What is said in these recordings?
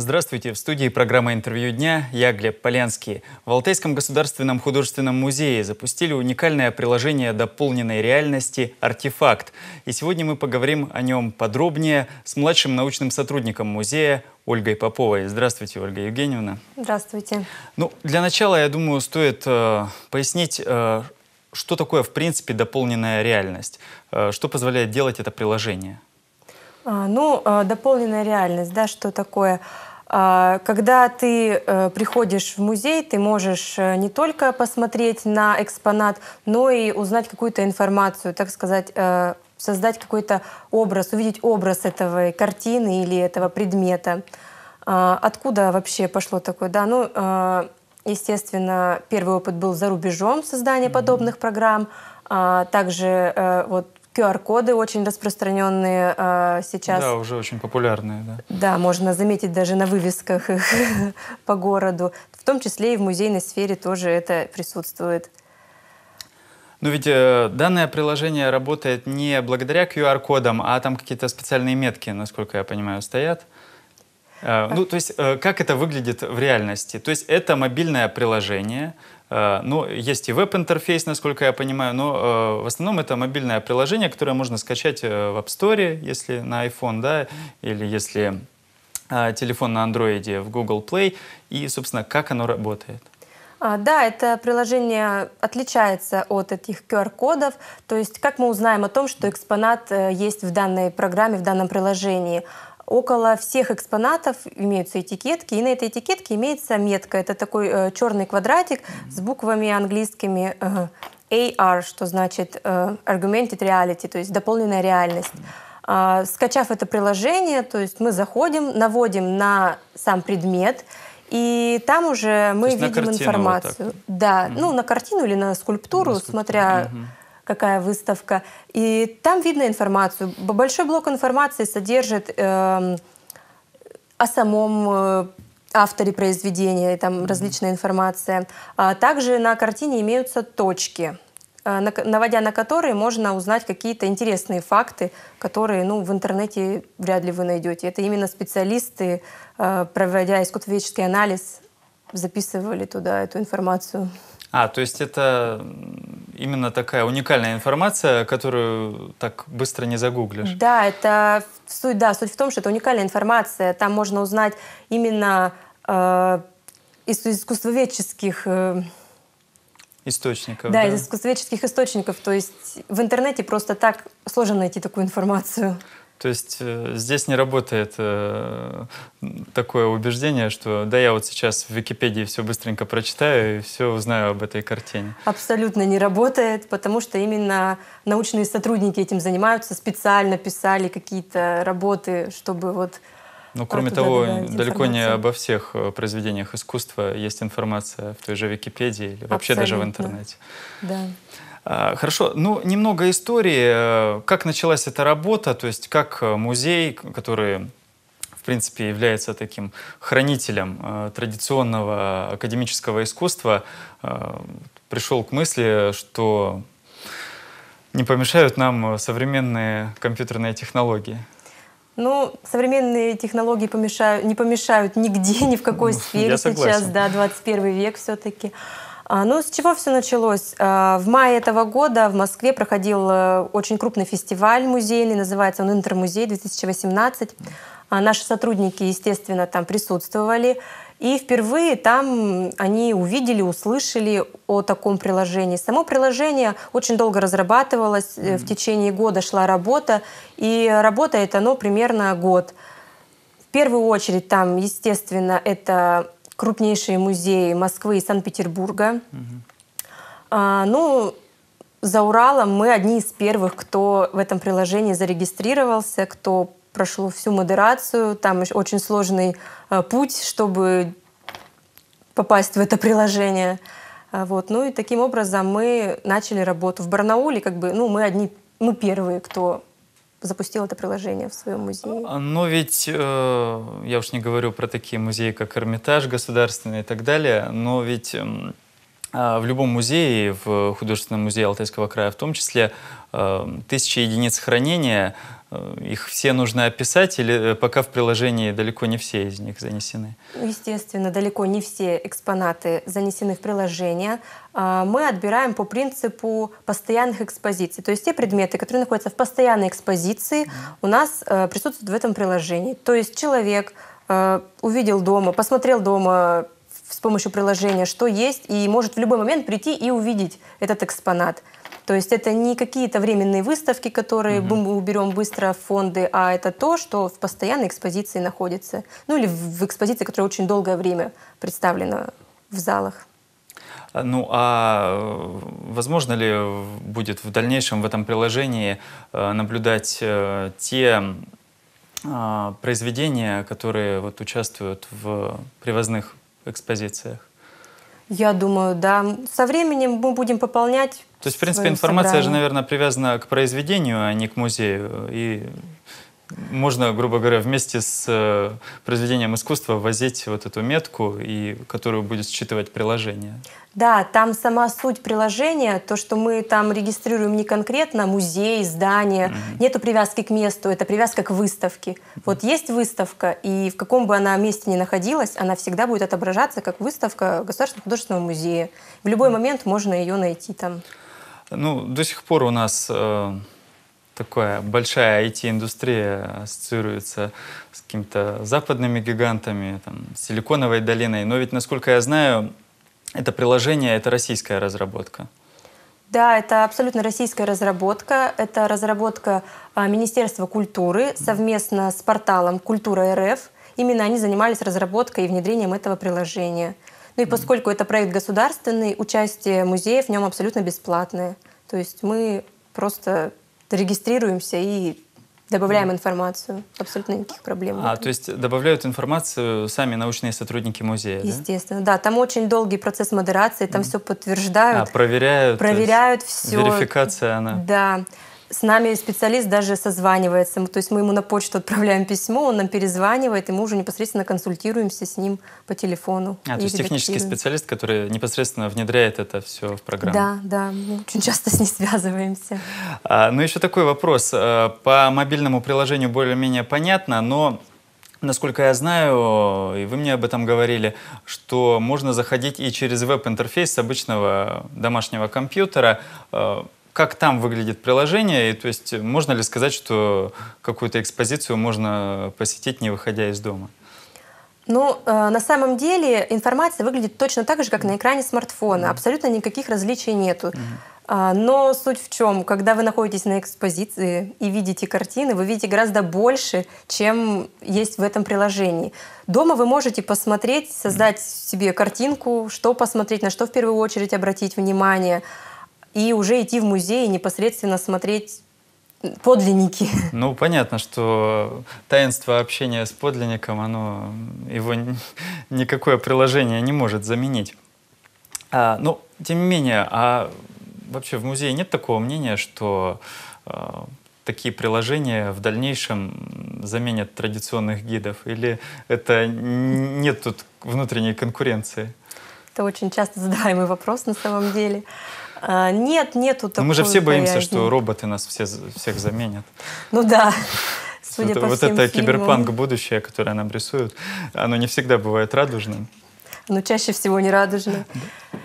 Здравствуйте! В студии программа «Интервью дня» я Глеб Полянский. В Алтайском государственном художественном музее запустили уникальное приложение дополненной реальности «Артефакт». И сегодня мы поговорим о нем подробнее с младшим научным сотрудником музея Ольгой Поповой. Здравствуйте, Ольга Евгеньевна. Здравствуйте. Ну, для начала, я думаю, стоит э, пояснить, э, что такое, в принципе, дополненная реальность. Э, что позволяет делать это приложение? А, ну, э, дополненная реальность, да, что такое? А, когда ты э, приходишь в музей, ты можешь э, не только посмотреть на экспонат, но и узнать какую-то информацию, так сказать, э, создать какой-то образ, увидеть образ этого картины или этого предмета. А, откуда вообще пошло такое? Да, ну, естественно, первый опыт был за рубежом создания подобных программ. А также вот QR-коды очень распространенные э, сейчас. Да, уже очень популярные, да. Да, можно заметить даже на вывесках их по городу. В том числе и в музейной сфере тоже это присутствует. Но ну ведь э, данное приложение работает не благодаря QR-кодам, а там какие-то специальные метки, насколько я понимаю, стоят. Э, ну, то есть, э, как это выглядит в реальности? То есть, это мобильное приложение, э, ну, есть и веб-интерфейс, насколько я понимаю, но в основном это мобильное приложение, которое можно скачать в App Store, если на iPhone, да, или если телефон на Android в Google Play. И, собственно, как оно работает? А, да, это приложение отличается от этих QR-кодов. То есть как мы узнаем о том, что экспонат есть в данной программе, в данном приложении? около всех экспонатов имеются этикетки, и на этой этикетке имеется метка. Это такой э, черный квадратик с буквами английскими э, AR, что значит э, Augmented Reality, то есть дополненная реальность. Э, скачав это приложение, то есть мы заходим, наводим на сам предмет, и там уже мы видим информацию. Вот так. да, mm-hmm. ну на картину или на скульптуру, на скульптуру. смотря... Mm-hmm какая выставка. И там видно информацию. Большой блок информации содержит э, о самом э, авторе произведения, там различная информация. А также на картине имеются точки, э, наводя на которые можно узнать какие-то интересные факты, которые ну, в интернете вряд ли вы найдете. Это именно специалисты, э, проводя искусствоведческий анализ, записывали туда эту информацию. А, то есть это именно такая уникальная информация, которую так быстро не загуглишь. Да, это суть, да, суть в том, что это уникальная информация. Там можно узнать именно э, из искусствоведческих э, источников. Да, да, из искусствоведческих источников. То есть в интернете просто так сложно найти такую информацию. То есть э, здесь не работает э, такое убеждение, что да, я вот сейчас в Википедии все быстренько прочитаю и все узнаю об этой картине. Абсолютно не работает, потому что именно научные сотрудники этим занимаются, специально писали какие-то работы, чтобы вот ну, кроме того, далеко не обо всех э, произведениях искусства есть информация в той же Википедии или вообще Абсолютно. даже в интернете. Да. А, хорошо, ну немного истории, э, как началась эта работа, то есть как э, музей, который в принципе является таким хранителем традиционного академического искусства, пришел к мысли, что не помешают нам современные компьютерные технологии. Ну, современные технологии помешают, не помешают нигде, ни в какой ну, сфере сейчас, да, 21 век все-таки. А, ну, с чего все началось? А, в мае этого года в Москве проходил э, очень крупный фестиваль музейный, называется он «Интермузей 2018». Наши сотрудники, естественно, там присутствовали. И впервые там они увидели, услышали о таком приложении. Само приложение очень долго разрабатывалось, mm-hmm. в течение года шла работа, и работает оно ну, примерно год. В первую очередь там, естественно, это крупнейшие музеи Москвы и Санкт-Петербурга. Угу. А, ну, за Уралом мы одни из первых, кто в этом приложении зарегистрировался, кто прошло всю модерацию, там очень сложный э, путь, чтобы попасть в это приложение. Э, вот. Ну и таким образом мы начали работу в Барнауле, как бы, ну мы одни, мы первые, кто запустил это приложение в своем музее. А, но ведь, э, я уж не говорю про такие музеи, как Эрмитаж государственный и так далее, но ведь а, в любом музее, в художественном музее Алтайского края в том числе, а, тысячи единиц хранения, э, их все нужно описать или э, пока в приложении далеко не все из них занесены? Естественно, далеко не все экспонаты занесены в приложение. А, мы отбираем по принципу постоянных экспозиций. То есть те предметы, которые находятся в постоянной экспозиции, у нас э, присутствуют в этом приложении. То есть человек увидел дома, посмотрел дома с помощью приложения, что есть, и может в любой момент прийти и увидеть этот экспонат. То есть это не какие-то временные выставки, которые угу. мы уберем быстро в фонды, а это то, что в постоянной экспозиции находится. Ну или в экспозиции, которая очень долгое время представлена в залах. А, ну а э, возможно ли будет в дальнейшем в этом приложении э, наблюдать э, те произведения, которые вот участвуют в привозных экспозициях? Я думаю, да. Со временем мы будем пополнять. То есть, в принципе, информация собрание. же, наверное, привязана к произведению, а не к музею. И можно, грубо говоря, вместе с э, произведением искусства возить вот эту метку, и, которую будет считывать приложение. Да, там сама суть приложения, то, что мы там регистрируем не конкретно музей, здание, mm-hmm. нету привязки к месту, это привязка к выставке. Mm-hmm. Вот есть выставка, и в каком бы она месте ни находилась, она всегда будет отображаться как выставка Государственного художественного музея. В любой mm-hmm. момент можно ее найти там. Ну, до сих пор у нас... Э такое большая IT-индустрия ассоциируется с какими-то западными гигантами, там, Силиконовой долиной. Но ведь, насколько я знаю, это приложение — это российская разработка. Да, это абсолютно российская разработка. Это разработка а, Министерства культуры совместно с порталом «Культура РФ». Именно они занимались разработкой и внедрением этого приложения. Ну и поскольку это проект государственный, участие музеев в нем абсолютно бесплатное. То есть мы просто регистрируемся и Добавляем информацию, абсолютно никаких проблем. А, то есть добавляют информацию сами научные сотрудники музея? Естественно, да. да там очень долгий процесс модерации, там mm. все подтверждают. А, проверяют? Проверяют все. Верификация она. Да. С нами специалист даже созванивается. То есть мы ему на почту отправляем письмо, он нам перезванивает, и мы уже непосредственно консультируемся с ним по телефону. А, то есть технический специалист, который непосредственно внедряет это все в программу? Да, да. Мы очень часто с ним связываемся. А, ну, еще такой вопрос. А, по мобильному приложению более-менее понятно, но Насколько я знаю, и вы мне об этом говорили, что можно заходить и через веб-интерфейс обычного домашнего компьютера. А, как там выглядит приложение, и то есть можно ли сказать, что какую-то экспозицию можно посетить, не выходя из дома? Ну, э, на самом деле информация выглядит точно так же, как на экране смартфона. Абсолютно никаких различий нету. А, но суть в чем? Когда вы находитесь на экспозиции и видите картины, вы видите гораздо больше, чем есть в этом приложении. Дома вы можете посмотреть, создать себе картинку, что посмотреть, на что в первую очередь обратить внимание – и уже идти в музей и непосредственно смотреть подлинники. Ну, понятно, что таинство общения с подлинником, оно, его никакое приложение не может заменить. А, но, ну, тем не менее, а вообще в музее нет такого мнения, что а, такие приложения в дальнейшем заменят традиционных гидов? Или это нет тут внутренней конкуренции? Это очень часто задаваемый вопрос на самом деле. А, нет, нету такого. Ну, мы же все боимся, что роботы нас все, всех заменят. Ну да. Судя это, по вот всем это фильмам. киберпанк будущее, которое нам рисуют, оно не всегда бывает радужным. Но ну, чаще всего не радужно.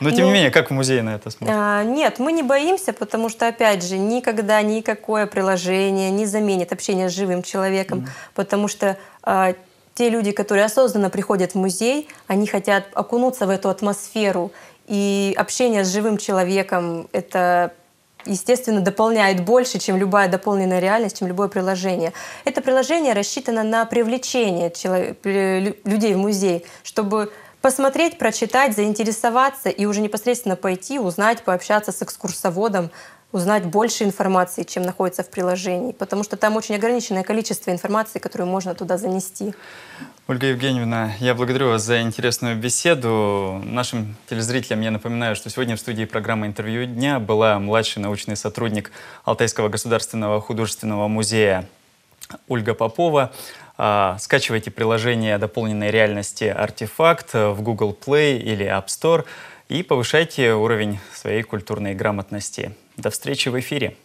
Но тем не ну, менее, как в музее на это смотрят? А, нет, мы не боимся, потому что, опять же, никогда никакое приложение не заменит общение с живым человеком, mm. -hmm. потому что а, те люди, которые осознанно приходят в музей, они хотят окунуться в эту атмосферу и общение с живым человеком — это естественно, дополняет больше, чем любая дополненная реальность, чем любое приложение. Это приложение рассчитано на привлечение людей в музей, чтобы посмотреть, прочитать, заинтересоваться и уже непосредственно пойти, узнать, пообщаться с экскурсоводом, узнать больше информации, чем находится в приложении, потому что там очень ограниченное количество информации, которую можно туда занести. Ольга Евгеньевна, я благодарю вас за интересную беседу. Нашим телезрителям я напоминаю, что сегодня в студии программы «Интервью дня» была младший научный сотрудник Алтайского государственного художественного музея Ольга Попова. А, скачивайте приложение дополненной реальности «Артефакт» в Google Play или App Store и повышайте уровень своей культурной грамотности. До встречи в эфире.